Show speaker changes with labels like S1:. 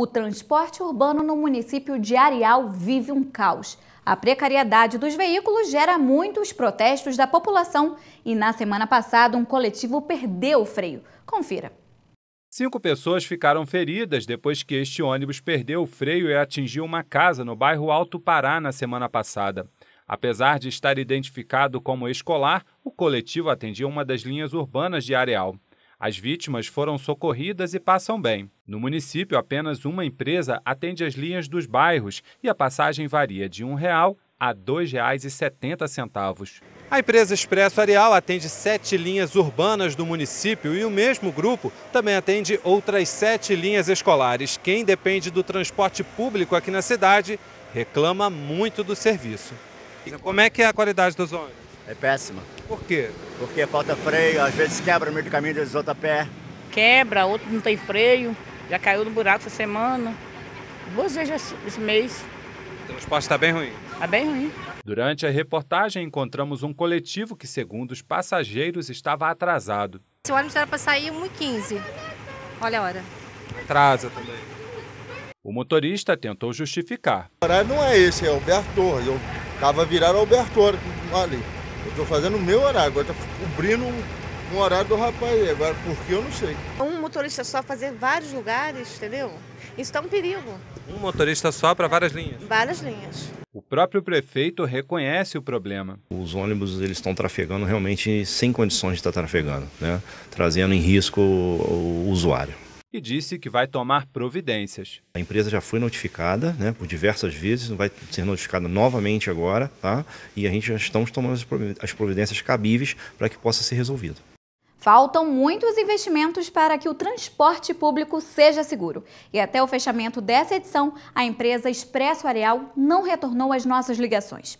S1: O transporte urbano no município de Areal vive um caos. A precariedade dos veículos gera muitos protestos da população e na semana passada um coletivo perdeu o freio. Confira.
S2: Cinco pessoas ficaram feridas depois que este ônibus perdeu o freio e atingiu uma casa no bairro Alto Pará na semana passada. Apesar de estar identificado como escolar, o coletivo atendia uma das linhas urbanas de Areal. As vítimas foram socorridas e passam bem. No município, apenas uma empresa atende as linhas dos bairros e a passagem varia de R$ 1,00 a R$ 2,70. A empresa Expresso Areal atende sete linhas urbanas do município e o mesmo grupo também atende outras sete linhas escolares. Quem depende do transporte público aqui na cidade reclama muito do serviço. Como é que é a
S3: qualidade dos ônibus? É péssima. Por quê? Porque falta freio, às vezes quebra no meio do caminho, às vezes outro a pé.
S1: Quebra, outro não tem freio, já caiu no buraco essa semana. Duas vezes esse mês.
S2: Então, o transporte está bem ruim. Está bem ruim. Durante a reportagem, encontramos um coletivo que, segundo os passageiros, estava atrasado.
S1: Esse ônibus era para sair 1h15. Olha a hora.
S2: Atrasa também. O motorista tentou justificar.
S3: O horário não é esse, é Alberto Torres. Eu estava virado Alberto Torres ali. Eu estou fazendo o meu horário, agora está cobrindo um horário do rapaz, agora por que eu não sei. Um motorista só fazer vários lugares, entendeu? Isso está um perigo.
S2: Um motorista só para várias linhas?
S3: Várias linhas.
S2: O próprio prefeito reconhece o
S3: problema. Os ônibus eles estão trafegando realmente sem condições de estar tá trafegando, né? trazendo em risco o usuário
S2: e disse que vai tomar providências.
S3: A empresa já foi notificada né, por diversas vezes, vai ser notificada novamente agora, tá? e a gente já estamos tomando as providências cabíveis para que possa ser resolvido.
S1: Faltam muitos investimentos para que o transporte público seja seguro. E até o fechamento dessa edição, a empresa Expresso Areal não retornou às nossas ligações.